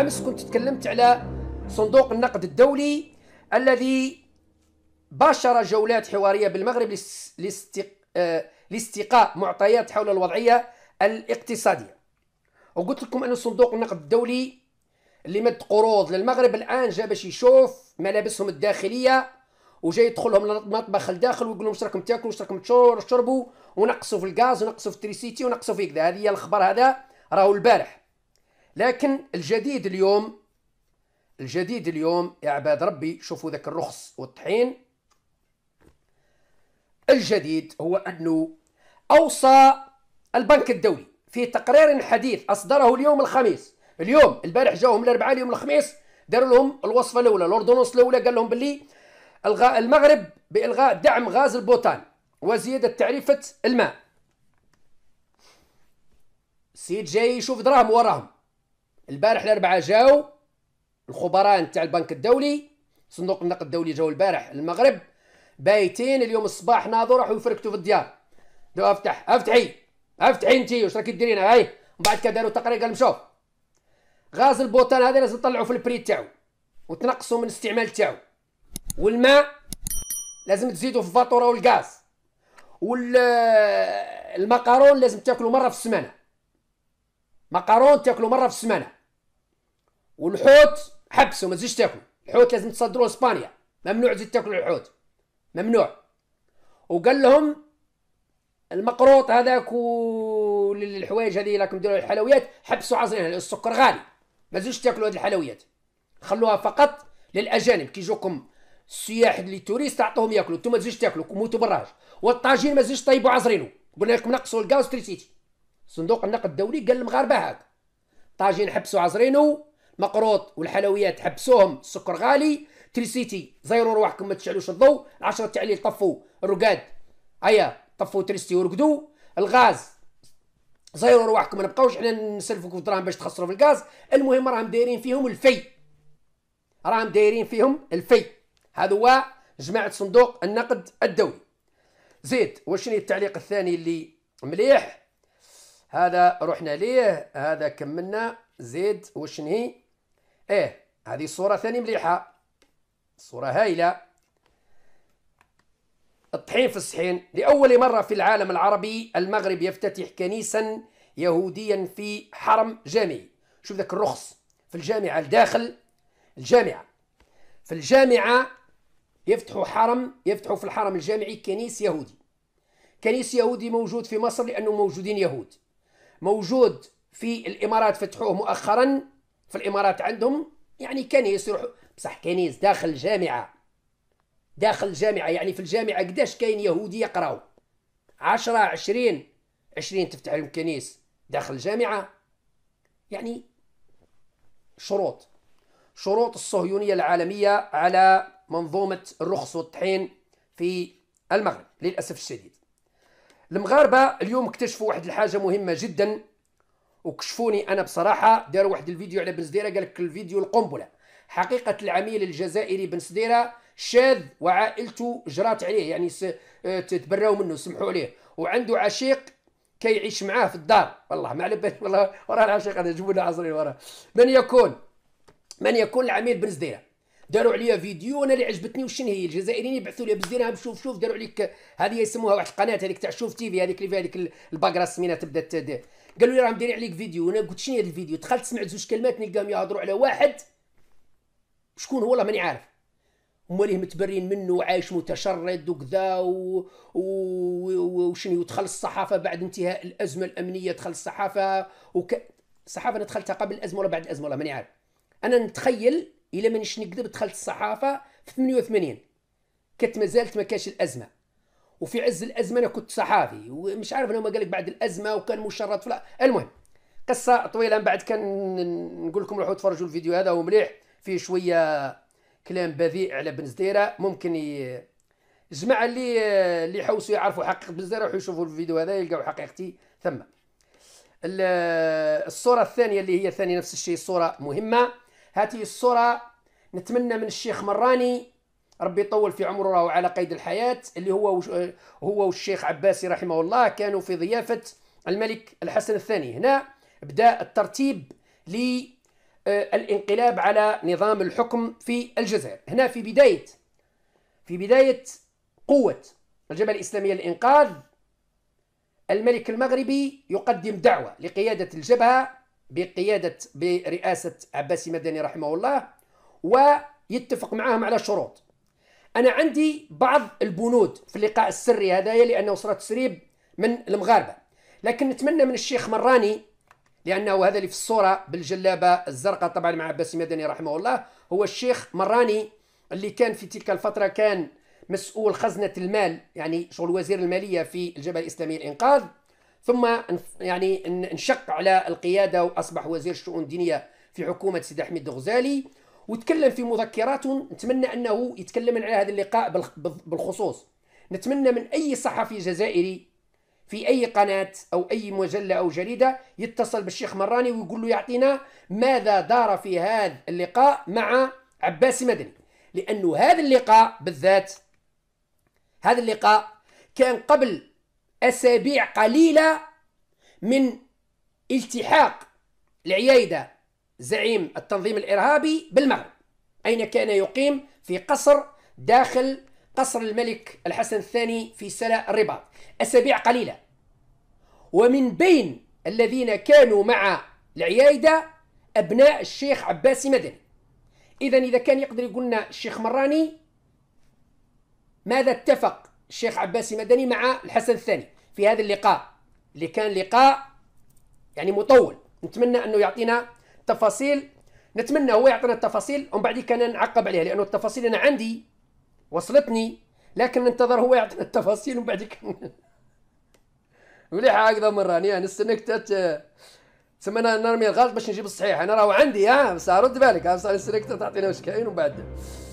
امس كنت تكلمت على صندوق النقد الدولي الذي باشر جولات حواريه بالمغرب آه، لاستقاء معطيات حول الوضعيه الاقتصاديه وقلت لكم ان صندوق النقد الدولي اللي مد قروض للمغرب الان جا باش يشوف ملابسهم الداخليه وجاي يدخلهم للمطبخ الداخل ويقول لهم واش راكم تاكلوا واش راكم تشربوا ونقصوا في الغاز ونقصوا في التريسيتي ونقصوا في كذا هذه هي الخبر هذا راهو البارح لكن الجديد اليوم الجديد اليوم يا عباد ربي شوفوا ذاك الرخص والطحين الجديد هو أنه أوصى البنك الدولي في تقرير حديث أصدره اليوم الخميس اليوم البارح جاهم الأربعاء اليوم الخميس داروا لهم الوصفة الأولى الأردونوس الأولى قال لهم باللي الغاء المغرب بإلغاء دعم غاز البوتان وزيادة تعريفة الماء السيد جاي يشوف دراهم وراهم البارح الاربعاء جاو الخبراء نتاع البنك الدولي صندوق النقد الدولي جاو البارح المغرب بايتين اليوم الصباح ناضوا راحوا يفركتوا في الديار دو افتح افتحي افتحي انت واش راكي ديرين هاي من بعد كداروا تقرير قال شوف غاز البوطان هذا لازم نطلعوا في البري تاعو وتنقصوا من الاستعمال تاعو والماء لازم تزيدوا في الفاتوره والغاز والمقارون لازم تاكلوا مره في السمانه مقارون تاكلوا مره في السمانه والحوت حبسوا ما تزيدش تاكل الحوت لازم تصدروه اسبانيا ممنوع تزيد تاكل الحوت ممنوع وقال لهم المقروط هذاك والحوايج هذه راكم ديروا الحلويات حبسوا عصرين السكر غالي ما تزيدوش تاكلوا هذه الحلويات خلوها فقط للاجانب كي يجوكم السياح اللي توريست تعطوهم ياكلوا انتم ما تزيدوش تاكلوا موتوا بالراج والطاجين ما تزيدوش طيبوا عصرينه قلنا لكم نقصوا الكاوس تريسيتي صندوق النقد الدولي قال المغاربه هاك طاجين حبسوا عصرينه مقروط والحلويات حبسوهم السكر غالي تريسيتي زيروا رواحكم ما تشعلوش الضوء العشرة التعليل طفوا الرقاد ايا طفوا تريستي ورقدوا الغاز زيروا رواحكم ما نبقاوش حنا نسلفوكم الدراهم باش تخسروا في الغاز المهم راهم دايرين فيهم الفي راهم دايرين فيهم الفي هذا هو جماعه صندوق النقد الدولي زيد وشني التعليق الثاني اللي مليح هذا رحنا ليه هذا كملنا زيد وشني ايه هذه الصورة ثاني مليحة صورة هايلة الطحين في الصحين لأول مرة في العالم العربي المغرب يفتتح كنيسا يهوديا في حرم جامعي شوف ذاك الرخص في الجامعة الداخل الجامعة في الجامعة يفتحوا حرم يفتحوا في الحرم الجامعي كنيس يهودي كنيس يهودي موجود في مصر لأنه موجودين يهود موجود في الإمارات فتحوه مؤخرا في الامارات عندهم يعني كنيس يروح بصح كنيس داخل الجامعه داخل الجامعه يعني في الجامعه قداش كاين يهودي يقراو 10 20 20 تفتح لهم كنيس داخل الجامعه يعني شروط شروط الصهيونيه العالميه على منظومه الرخص والطحين في المغرب للاسف الشديد المغاربه اليوم اكتشفوا واحد الحاجه مهمه جدا وكشفوني انا بصراحه داروا واحد الفيديو على بن سديره قال لك الفيديو القنبله حقيقه العميل الجزائري بن سديره شاذ وعائلته جرات عليه يعني آه، تبراو منه سمحوا عليه وعنده عشيق كيعيش معاه في الدار والله ما على بالي والله وراه العشيق هذا جبنا عصري وراه من يكون من يكون العميل بن سديره داروا عليا فيديو انا اللي عجبتني وشن هي الجزائريين يبعثوا لي بزيرها بشوف شوف داروا عليك هذه يسموها واحد القناه هذيك تاع شوف تي في هذيك اللي فيها هذيك الباكرا سمينا تبدا قالوا لي راهم دايرين عليك فيديو انا قلت شنو هذا الفيديو دخلت سمعت زوج كلمات نلقاهم يهضروا على واحد شكون هو والله ماني عارف وماليه متبرين منه وعايش متشرد وكذا و... و... وشنو ودخل الصحافه بعد انتهاء الازمه الامنيه دخل الصحافه وك... الصحافه انا دخلتها قبل الازمه ولا بعد الازمه والله ماني عارف انا نتخيل الا مانيش نكذب دخلت الصحافه في 88 كانت مازالت ما كانش الازمه وفي عز الازمه انا كنت صحافي ومش عارف لو ما قالك بعد الازمه وكان مشرد فلا المهم قصه طويله من بعد كان نقول لكم روحوا تفرجوا الفيديو هذا هو مليح فيه شويه كلام بذيء على بن زديره ممكن ي... الجماعه اللي اللي يحوسوا يعرفوا حقيقه بن زديره يشوفوا الفيديو هذا يلقاو حقيقتي ثم الصوره الثانيه اللي هي ثاني نفس الشيء صوره مهمه هذه الصورة نتمنى من الشيخ مراني ربي يطول في عمره وعلى على قيد الحياة اللي هو هو والشيخ عباسي رحمه الله كانوا في ضيافة الملك الحسن الثاني هنا بدأ الترتيب للانقلاب آه، على نظام الحكم في الجزائر هنا في بداية في بداية قوة الجبهة الإسلامية للإنقاذ الملك المغربي يقدم دعوة لقيادة الجبهة بقيادة برئاسة عباسي مدني رحمه الله ويتفق معهم على شروط أنا عندي بعض البنود في اللقاء السري هذايا لأنه صرت تسريب من المغاربة لكن نتمنى من الشيخ مراني لأنه هذا اللي في الصورة بالجلابة الزرقاء طبعا مع عباسي مدني رحمه الله هو الشيخ مراني اللي كان في تلك الفترة كان مسؤول خزنة المال يعني شغل وزير المالية في الجبهة الإسلامية الإنقاذ ثم يعني انشق على القيادة وأصبح وزير الشؤون الدينية في حكومة سيدي حميد الغزالي وتكلم في مذكرات نتمنى أنه يتكلم على هذا اللقاء بالخصوص نتمنى من أي صحفي جزائري في أي قناة أو أي مجلة أو جريدة يتصل بالشيخ مراني ويقول له يعطينا ماذا دار في هذا اللقاء مع عباس مدني لأنه هذا اللقاء بالذات هذا اللقاء كان قبل أسابيع قليلة من التحاق العيايدة زعيم التنظيم الإرهابي بالمغرب أين كان يقيم في قصر داخل قصر الملك الحسن الثاني في سلا الرباط أسابيع قليلة ومن بين الذين كانوا مع العيايدة أبناء الشيخ عباسي مدني إذا إذا كان يقدر يقولنا الشيخ مراني ماذا اتفق الشيخ عباسي مدني مع الحسن الثاني في هذا اللقاء اللي كان لقاء يعني مطول نتمنى انه يعطينا تفاصيل نتمنى هو يعطينا التفاصيل ومن بعد كان نعقب عليها لانه التفاصيل انا عندي وصلتني لكن ننتظر هو يعطينا التفاصيل ومن بعد كان مليحه هكذا مره انا نستناك تات تسمى انا نرمي الغلط باش نجيب الصحيح انا راهو عندي ها آه، بس رد بالك آه، نستناك تعطينا واش كاين ومن بعد